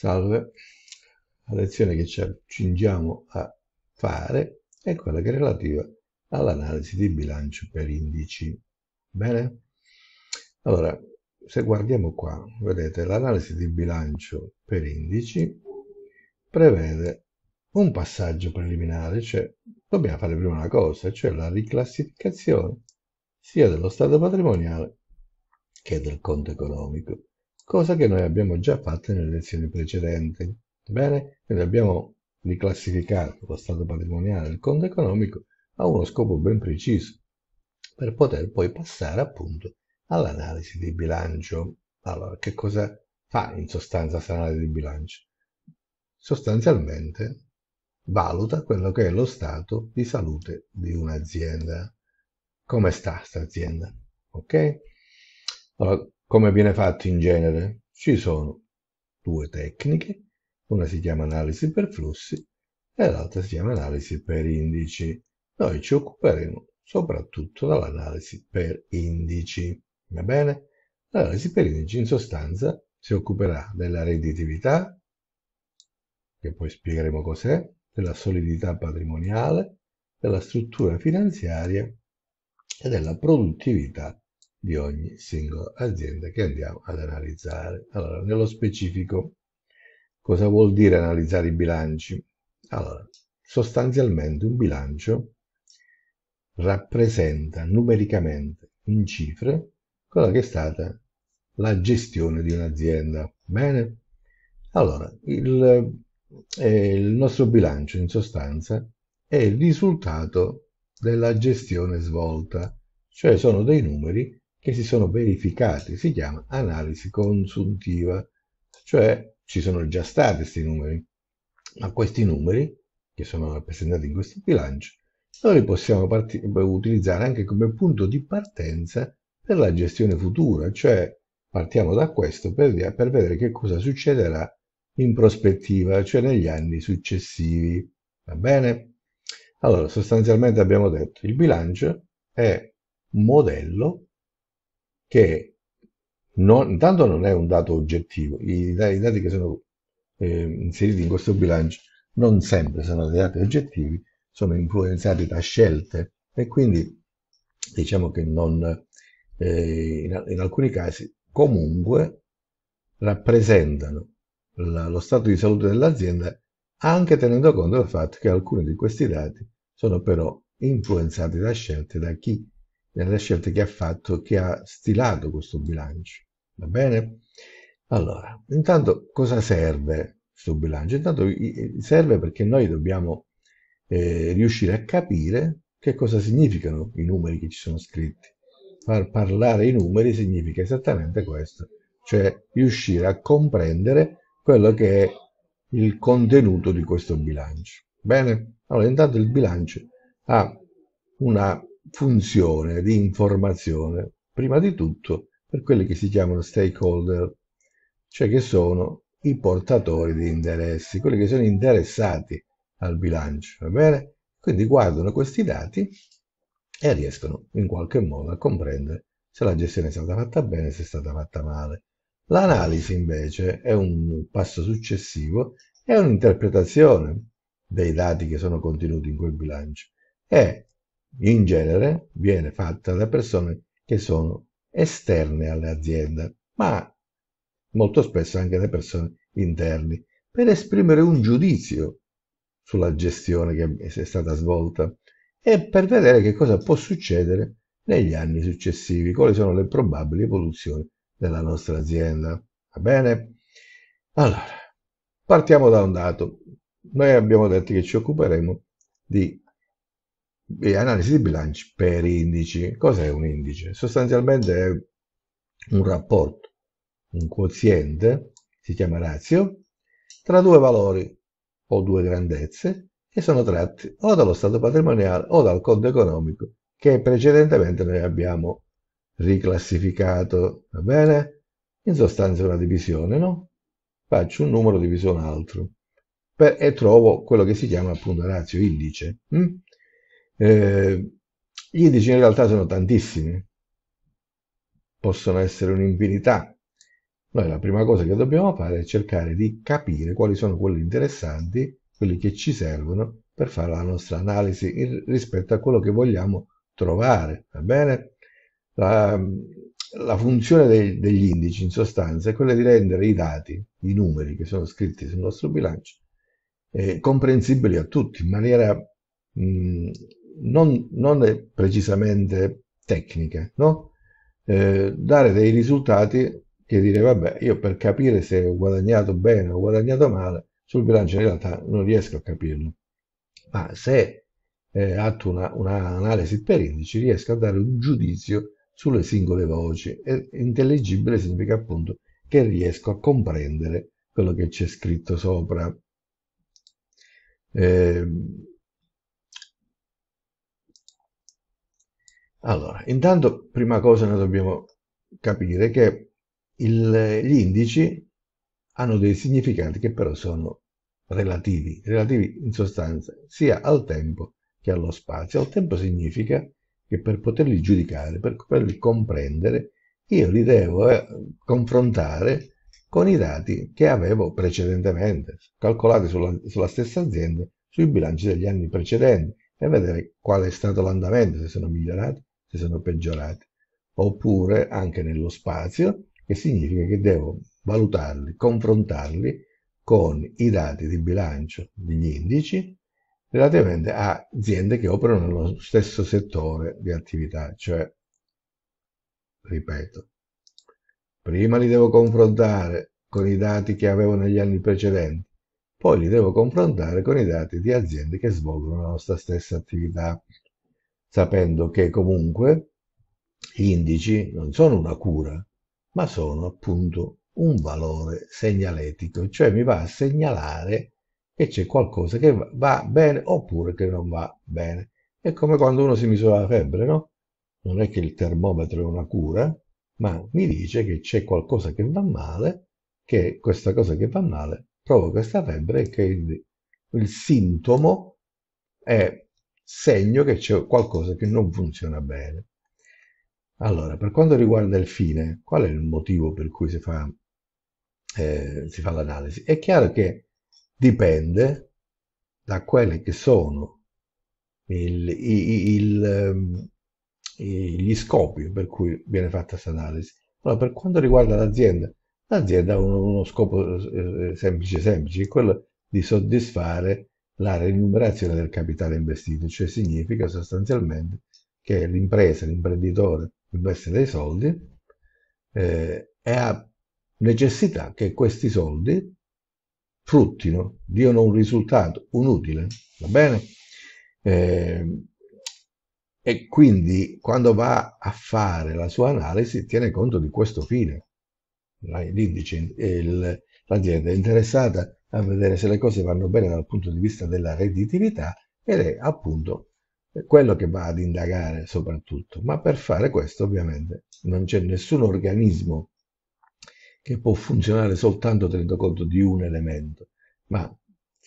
Salve, la lezione che ci accingiamo a fare è quella che è relativa all'analisi di bilancio per indici. Bene? Allora, se guardiamo qua, vedete l'analisi di bilancio per indici prevede un passaggio preliminare, cioè dobbiamo fare prima una cosa, cioè la riclassificazione sia dello stato patrimoniale che del conto economico cosa che noi abbiamo già fatto nelle lezioni precedenti. Bene, quindi abbiamo riclassificato lo stato patrimoniale del conto economico a uno scopo ben preciso, per poter poi passare appunto all'analisi di bilancio. Allora, che cosa fa in sostanza questa analisi di bilancio? Sostanzialmente valuta quello che è lo stato di salute di un'azienda. Come sta questa azienda? Ok? Allora, come viene fatto in genere, ci sono due tecniche, una si chiama analisi per flussi e l'altra si chiama analisi per indici. Noi ci occuperemo soprattutto dell'analisi per indici, va bene? L'analisi per indici in sostanza si occuperà della redditività, che poi spiegheremo cos'è, della solidità patrimoniale, della struttura finanziaria e della produttività di ogni singola azienda che andiamo ad analizzare. Allora, nello specifico, cosa vuol dire analizzare i bilanci? Allora, sostanzialmente un bilancio rappresenta numericamente in cifre quella che è stata la gestione di un'azienda. Bene? Allora, il, eh, il nostro bilancio in sostanza è il risultato della gestione svolta, cioè sono dei numeri che si sono verificati, si chiama analisi consuntiva, cioè ci sono già stati questi numeri, ma questi numeri che sono rappresentati in questo bilancio noi li possiamo part- utilizzare anche come punto di partenza per la gestione futura, cioè partiamo da questo per, per vedere che cosa succederà in prospettiva, cioè negli anni successivi. Va bene? Allora, sostanzialmente abbiamo detto il bilancio è un modello che non, intanto non è un dato oggettivo, i, i dati che sono eh, inseriti in questo bilancio non sempre sono dei dati oggettivi, sono influenzati da scelte e quindi diciamo che non, eh, in, in, alcuni casi comunque rappresentano la, lo stato di salute dell'azienda anche tenendo conto del fatto che alcuni di questi dati sono però influenzati da scelte da chi nella scelta che ha fatto, che ha stilato questo bilancio. Va bene? Allora, intanto cosa serve questo bilancio? Intanto serve perché noi dobbiamo eh, riuscire a capire che cosa significano i numeri che ci sono scritti. Far parlare i numeri significa esattamente questo, cioè riuscire a comprendere quello che è il contenuto di questo bilancio. Bene? Allora, intanto il bilancio ha una funzione di informazione, prima di tutto per quelli che si chiamano stakeholder, cioè che sono i portatori di interessi, quelli che sono interessati al bilancio, va bene? Quindi guardano questi dati e riescono in qualche modo a comprendere se la gestione è stata fatta bene, se è stata fatta male. L'analisi invece è un passo successivo, è un'interpretazione dei dati che sono contenuti in quel bilancio, è in genere viene fatta da persone che sono esterne all'azienda, ma molto spesso anche da persone interne, per esprimere un giudizio sulla gestione che è stata svolta e per vedere che cosa può succedere negli anni successivi, quali sono le probabili evoluzioni della nostra azienda. Va bene? Allora, partiamo da un dato. Noi abbiamo detto che ci occuperemo di e analisi di bilancio per indici. Cos'è un indice? Sostanzialmente è un rapporto, un quoziente, si chiama ratio, tra due valori o due grandezze che sono tratti o dallo stato patrimoniale o dal conto economico che precedentemente noi abbiamo riclassificato, va bene? In sostanza è una divisione, no? Faccio un numero diviso un altro per, e trovo quello che si chiama appunto ratio indice. Hm? Eh, gli indici in realtà sono tantissimi, possono essere un'infinità. Noi la prima cosa che dobbiamo fare è cercare di capire quali sono quelli interessanti, quelli che ci servono per fare la nostra analisi rispetto a quello che vogliamo trovare, va bene? La, la funzione dei, degli indici in sostanza è quella di rendere i dati, i numeri che sono scritti sul nostro bilancio, eh, comprensibili a tutti in maniera mh, mm, non, non precisamente tecniche, no? eh, dare dei risultati che dire, vabbè, io per capire se ho guadagnato bene o guadagnato male, sul bilancio in realtà non riesco a capirlo. Ma se eh, atto un'analisi una per indici, riesco a dare un giudizio sulle singole voci. E intelligibile significa appunto che riesco a comprendere quello che c'è scritto sopra. Eh, Allora, intanto prima cosa noi dobbiamo capire che il, gli indici hanno dei significati che però sono relativi, relativi in sostanza sia al tempo che allo spazio. Al tempo significa che per poterli giudicare, per poterli comprendere, io li devo eh, confrontare con i dati che avevo precedentemente, calcolati sulla, sulla stessa azienda sui bilanci degli anni precedenti e vedere qual è stato l'andamento, se sono migliorati se sono peggiorati, oppure anche nello spazio, che significa che devo valutarli, confrontarli con i dati di bilancio degli indici relativamente a aziende che operano nello stesso settore di attività, cioè, ripeto, prima li devo confrontare con i dati che avevo negli anni precedenti, poi li devo confrontare con i dati di aziende che svolgono la nostra stessa attività sapendo che comunque gli indici non sono una cura, ma sono appunto un valore segnaletico, cioè mi va a segnalare che c'è qualcosa che va bene oppure che non va bene. È come quando uno si misura la febbre, no? Non è che il termometro è una cura, ma mi dice che c'è qualcosa che va male, che questa cosa che va male provoca questa febbre e che il, il sintomo è segno che c'è qualcosa che non funziona bene. Allora, per quanto riguarda il fine, qual è il motivo per cui si fa, eh, si fa l'analisi? È chiaro che dipende da quelli che sono il, il, ehm, il, gli scopi per cui viene fatta questa analisi. Allora, per quanto riguarda l'azienda, l'azienda ha uno, scopo eh, eh, semplice, semplice, quello di soddisfare la remunerazione del capitale investito, cioè significa sostanzialmente che l'impresa, l'imprenditore investe dei soldi eh, e ha necessità che questi soldi fruttino, diano un risultato, un utile, va bene? Eh, e quindi quando va a fare la sua analisi tiene conto di questo fine. L'indice, l'azienda è interessata a a vedere se le cose vanno bene dal punto di vista della redditività ed è appunto quello che va ad indagare soprattutto. Ma per fare questo ovviamente non c'è nessun organismo che può funzionare soltanto tenendo conto di un elemento, ma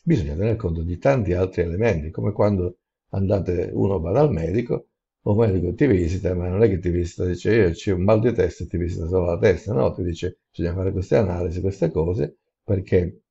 bisogna tener conto di tanti altri elementi, come quando andate, uno va dal medico, o il medico ti visita, ma non è che ti visita, dice io ho un mal di testa e ti visita solo la testa, no, ti dice bisogna fare queste analisi, queste cose, perché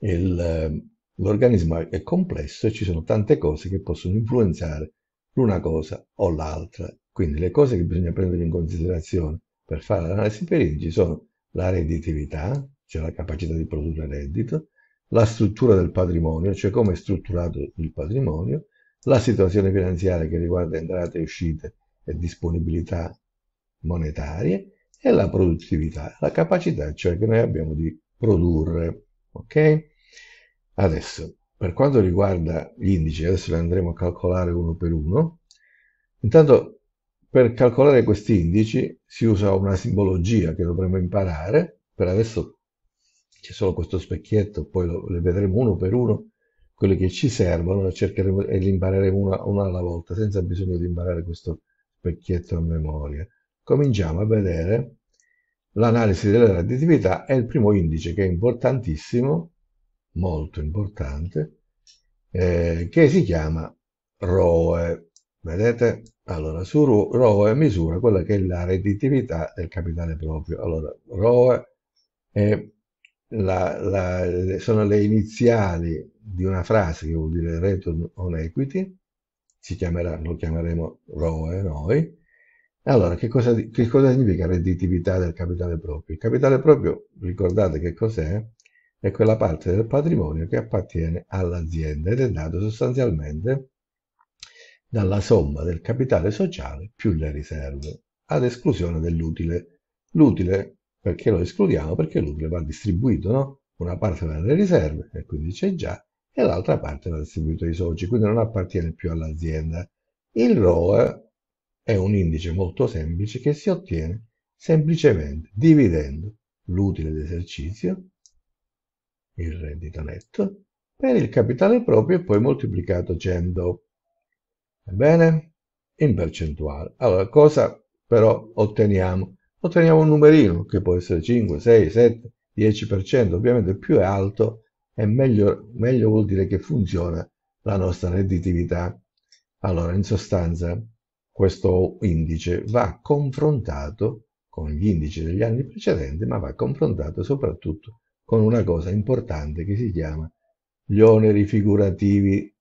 Ehm, l'organismo è complesso e ci sono tante cose che possono influenzare l'una cosa o l'altra. Quindi le cose che bisogna prendere in considerazione per fare l'analisi periodici sono la redditività, cioè la capacità di produrre reddito, la struttura del patrimonio, cioè come è strutturato il patrimonio, la situazione finanziaria che riguarda entrate e uscite e disponibilità monetarie e la produttività, la capacità cioè che noi abbiamo di produrre ok? Adesso, per quanto riguarda gli indici, adesso li andremo a calcolare uno per uno. Intanto, per calcolare questi indici si usa una simbologia che dovremmo imparare. Per adesso c'è solo questo specchietto, poi lo, le vedremo uno per uno, quelli che ci servono, cercheremo e li impareremo una, una alla volta, senza bisogno di imparare questo specchietto a memoria. Cominciamo a vedere l'analisi della redditività è il primo indice che è importantissimo, molto importante, eh, che si chiama ROE. Vedete? Allora, su ROE misura quella che è la redditività del capitale proprio. Allora, ROE è la, la, sono le iniziali di una frase che vuol dire return on equity, si chiamerà, lo chiameremo ROE noi, allora, che cosa, che cosa significa redditività del capitale proprio? Il capitale proprio, ricordate che cos'è? È quella parte del patrimonio che appartiene all'azienda ed è dato sostanzialmente dalla somma del capitale sociale più le riserve, ad esclusione dell'utile. L'utile perché lo escludiamo? Perché l'utile va distribuito, no? Una parte va alle riserve, e quindi c'è già, e l'altra parte va distribuito ai soci, quindi non appartiene più all'azienda. Il ROE è un indice molto semplice che si ottiene semplicemente dividendo l'utile d'esercizio, il reddito netto, per il capitale proprio e poi moltiplicato 100. Va bene? In percentuale. Allora, cosa però otteniamo? Otteniamo un numerino che può essere 5, 6, 7, 10%. Ovviamente più è alto e meglio, meglio vuol dire che funziona la nostra redditività. Allora, in sostanza, questo indice va confrontato con gli indici degli anni precedenti, ma va confrontato soprattutto con una cosa importante che si chiama gli oneri figurativi.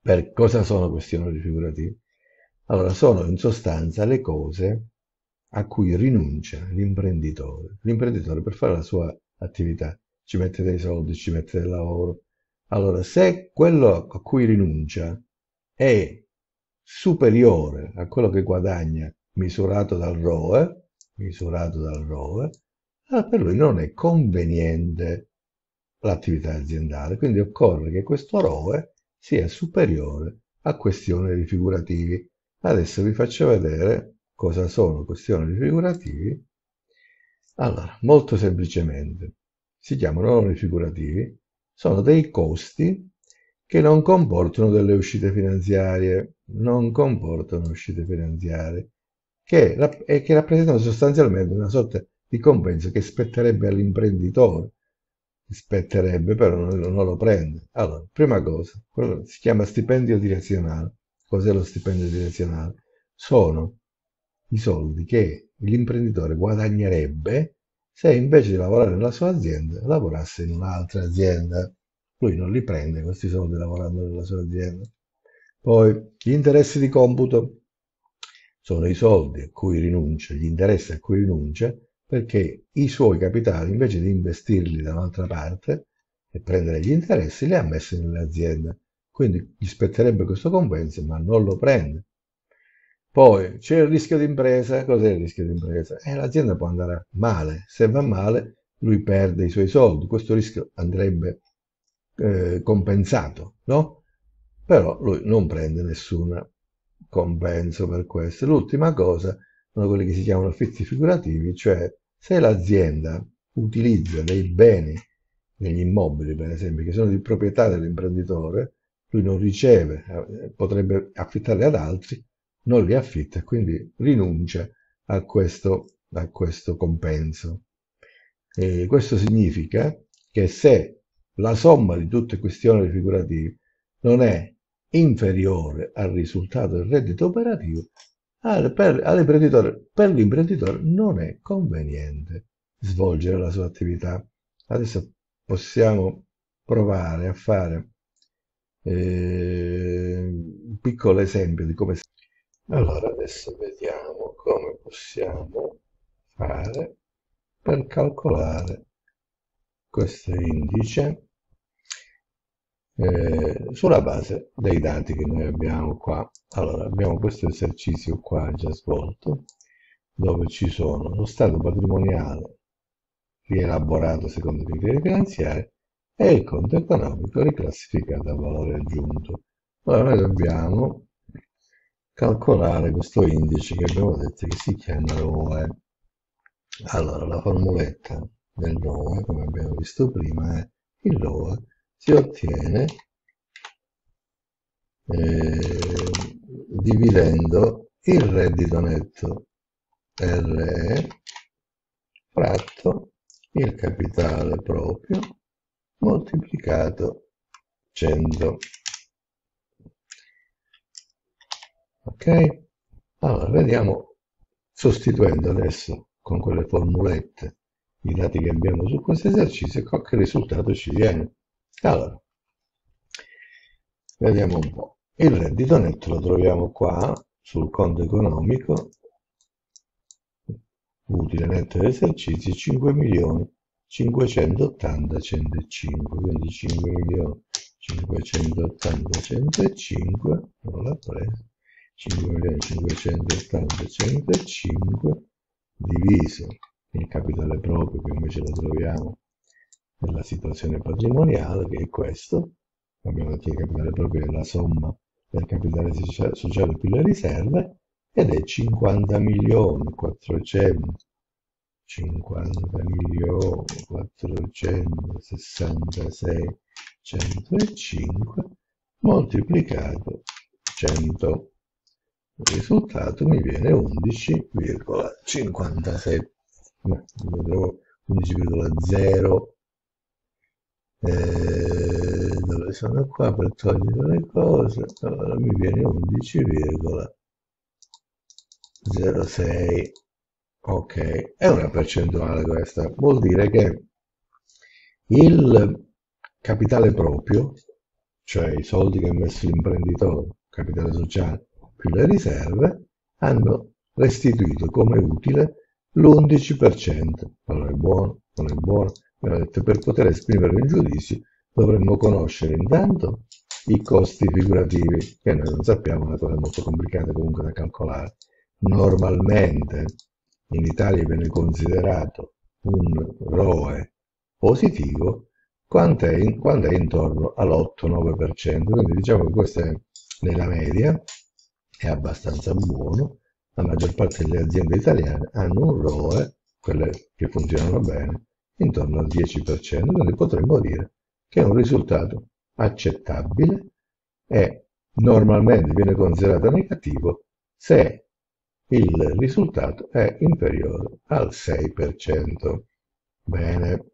Per cosa sono questi oneri figurativi? Allora, sono in sostanza le cose a cui rinuncia l'imprenditore. L'imprenditore per fare la sua attività ci mette dei soldi, ci mette del lavoro. Allora, se quello a cui rinuncia è superiore a quello che guadagna misurato dal ROE, misurato dal ROE, allora per lui non è conveniente l'attività aziendale, quindi occorre che questo ROE sia superiore a questioni di figurativi. Adesso vi faccio vedere cosa sono questioni di figurativi. Allora, molto semplicemente, si chiamano onori figurativi, sono dei costi che non comportano delle uscite finanziarie, non comportano uscite finanziarie, che, e che rappresentano sostanzialmente una sorta di compenso che spetterebbe all'imprenditore, spetterebbe però non, non, lo prende. Allora, prima cosa, quello si chiama stipendio direzionale. Cos'è lo stipendio direzionale? Sono i soldi che l'imprenditore guadagnerebbe se invece di lavorare nella sua azienda lavorasse in un'altra azienda. Lui non li prende questi soldi lavorando nella sua azienda. Poi gli interessi di computo sono i soldi a cui rinuncia, gli interessi a cui rinuncia, perché i suoi capitali invece di investirli da un'altra parte e prendere gli interessi li ha messi nell'azienda. Quindi gli spetterebbe questo compenso, ma non lo prende. Poi c'è il rischio d'impresa. Cos'è il rischio d'impresa? Eh, l'azienda può andare male. Se va male, lui perde i suoi soldi. Questo rischio andrebbe eh, compensato, no? Però lui non prende nessun compenso per questo. L'ultima cosa sono quelli che si chiamano affitti figurativi, cioè se l'azienda utilizza dei beni degli immobili, per esempio, che sono di proprietà dell'imprenditore, lui non riceve, eh, potrebbe affittarli ad altri, non li affitta, quindi rinuncia a questo, a questo compenso. E questo significa che se la somma di tutte queste questioni figurative non è inferiore al risultato del reddito operativo, per, per l'imprenditore non è conveniente svolgere la sua attività. Adesso possiamo provare a fare eh, un piccolo esempio di come... Allora, adesso vediamo come possiamo fare per calcolare questo indice eh, sulla base dei dati che noi abbiamo qua. Allora, abbiamo questo esercizio qua già svolto, dove ci sono lo stato patrimoniale rielaborato secondo i criteri finanziari e il conto economico riclassificato a valore aggiunto. Allora noi dobbiamo calcolare questo indice che abbiamo detto che si chiama ROE. Allora la formuletta del ROE, come abbiamo visto prima, è il ROE si ottiene eh, dividendo il reddito netto RE fratto il capitale proprio moltiplicato 100. Ok? Allora, vediamo, sostituendo adesso con quelle formulette i dati che abbiamo su questo esercizio, che risultato ci viene. Allora, vediamo un po'. Il reddito netto lo troviamo qua sul conto economico, utile netto di esercizi 5.580.105, quindi 5 milioni 580,105, non l'ha presa, 5 milioni diviso il capitale proprio che invece lo troviamo per situazione patrimoniale, che è questo, abbiamo detto che capitale proprio è la somma del capitale sociale più le riserve, ed è 50 milioni 400 50 milioni 466 105 moltiplicato 100 il risultato mi viene 11,57 11,0 eh, dove sono qua per togliere le cose allora mi viene 11,06 ok è una percentuale questa vuol dire che il capitale proprio cioè i soldi che ha messo l'imprenditore capitale sociale più le riserve hanno restituito come utile l'11% allora è buono non è buono detto, per poter esprimere il giudizio dovremmo conoscere intanto i costi figurativi, che noi non sappiamo, è una cosa molto complicata comunque da calcolare. Normalmente in Italia viene considerato un ROE positivo quando è, in, quando è intorno all'8-9%, quindi diciamo che questo è nella media, è abbastanza buono, la maggior parte delle aziende italiane hanno un ROE, quelle che funzionano bene, intorno al 10% quindi potremmo dire che è un risultato accettabile e normalmente viene considerato negativo se il risultato è inferiore al 6%. Bene.